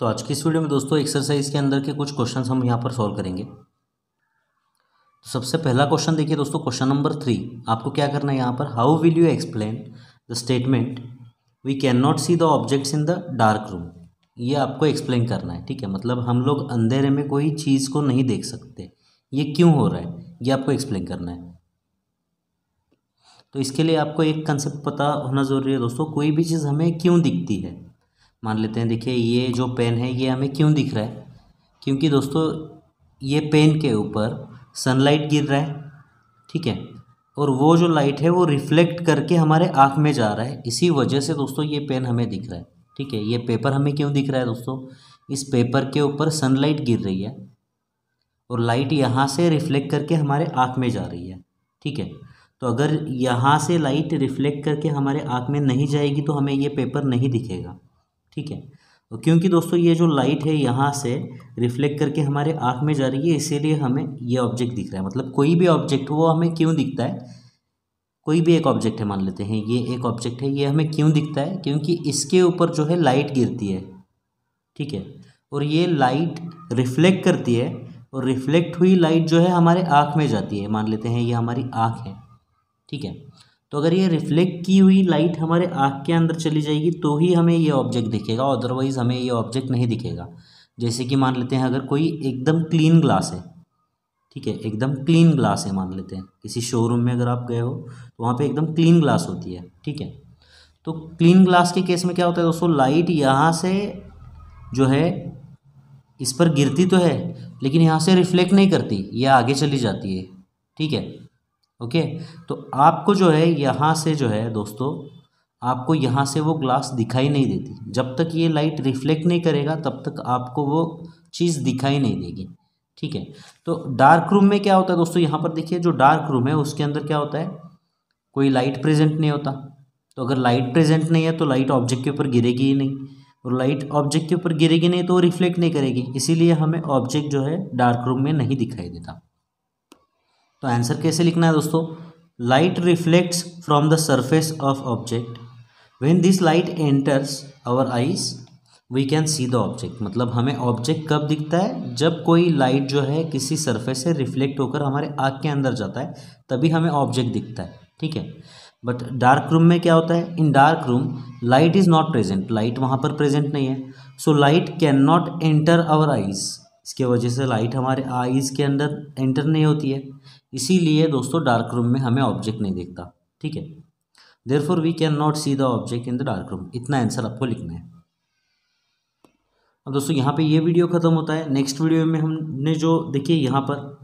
तो आज की इस वीडियो में दोस्तों एक्सरसाइज के अंदर के कुछ क्वेश्चन हम यहाँ पर सॉल्व करेंगे तो सबसे पहला क्वेश्चन देखिए दोस्तों क्वेश्चन नंबर थ्री आपको क्या करना है यहाँ पर how will you explain the statement we can not see the objects in the dark room ये आपको एक्सप्लेन करना है ठीक है मतलब हम लोग अंधेरे में कोई चीज़ को नहीं देख सकते ये क्यों हो रहा है ये आपको एक्सप्लेन करना है तो इसके लिए आपको एक कंसेप्ट पता होना ज़रूरी है दोस्तों कोई भी चीज़ हमें क्यों दिखती है मान लेते हैं देखिए ये जो पेन है ये हमें क्यों दिख रहा है क्योंकि दोस्तों ये पेन के ऊपर सनलाइट गिर रहा है ठीक है और वो जो लाइट है वो रिफ्लेक्ट करके हमारे आँख में जा रहा है इसी वजह से दोस्तों ये पेन हमें दिख रहा है ठीक है ये पेपर हमें क्यों दिख रहा है दोस्तों इस पेपर के ऊपर सनलाइट गिर रही है और लाइट यहाँ से रिफ्लेक्ट करके हमारे आँख में जा रही है ठीक है तो अगर यहाँ से लाइट रिफ्लेक्ट करके हमारे आँख में नहीं जाएगी तो हमें ये पेपर नहीं दिखेगा ठीक है तो क्योंकि दोस्तों ये जो लाइट है यहाँ से रिफ्लेक्ट करके हमारे आँख में जा रही है इसीलिए हमें ये ऑब्जेक्ट दिख रहा है मतलब कोई भी ऑब्जेक्ट वो हमें क्यों दिखता है कोई भी एक ऑब्जेक्ट है मान लेते हैं ये एक ऑब्जेक्ट है ये हमें क्यों दिखता है क्योंकि इसके ऊपर जो है लाइट गिरती है ठीक है और ये लाइट रिफ्लेक्ट करती है और रिफ्लेक्ट हुई लाइट जो है हमारे आँख में जाती है मान लेते हैं ये हमारी आँख है ठीक है तो अगर ये रिफ्लेक्ट की हुई लाइट हमारे आँख के अंदर चली जाएगी तो ही हमें ये ऑब्जेक्ट दिखेगा अदरवाइज़ हमें ये ऑब्जेक्ट नहीं दिखेगा जैसे कि मान लेते हैं अगर कोई एकदम क्लीन ग्लास है ठीक है एकदम क्लीन ग्लास है मान लेते हैं किसी शोरूम में अगर आप गए हो तो वहाँ पे एकदम क्लीन ग्लास होती है ठीक है तो क्लीन ग्लास के केस में क्या होता है दोस्तों लाइट यहाँ से जो है इस पर गिरती तो है लेकिन यहाँ से रिफ्लेक्ट नहीं करती यह आगे चली जाती है ठीक है ओके तो आपको जो है यहाँ से जो है दोस्तों आपको यहाँ से वो ग्लास दिखाई नहीं देती जब तक ये लाइट रिफ्लेक्ट नहीं करेगा तब तक आपको वो चीज़ दिखाई नहीं देगी ठीक है तो डार्क रूम में क्या होता है दोस्तों यहाँ पर देखिए जो डार्क रूम है उसके अंदर क्या होता है कोई लाइट प्रेजेंट नहीं होता तो अगर लाइट प्रेजेंट नहीं है तो लाइट ऑब्जेक्ट के ऊपर गिरेगी ही नहीं और लाइट ऑब्जेक्ट के ऊपर गिरेगी नहीं तो वो रिफ्लेक्ट नहीं करेगी इसीलिए हमें ऑब्जेक्ट जो है डार्क रूम में नहीं दिखाई देता तो आंसर कैसे लिखना है दोस्तों light reflects from the surface of object when this light enters our eyes we can see the object मतलब हमें ऑब्जेक्ट कब दिखता है जब कोई लाइट जो है किसी सरफेस से रिफ्लेक्ट होकर हमारे आँख के अंदर जाता है तभी हमें ऑब्जेक्ट दिखता है ठीक है बट डार्क रूम में क्या होता है in dark room light is not present light वहाँ पर प्रेजेंट नहीं है so light can not enter our eyes इसके वजह से लाइट हमारे आईज़ के अंदर एंटर नहीं होती है इसीलिए दोस्तों डार्क रूम में हमें ऑब्जेक्ट नहीं दिखता ठीक है therefore we can not see the object in the dark room इतना आंसर आपको लिखना है अब दोस्तों यहाँ पे ये वीडियो ख़त्म होता है नेक्स्ट वीडियो में हमने जो देखिए यहाँ पर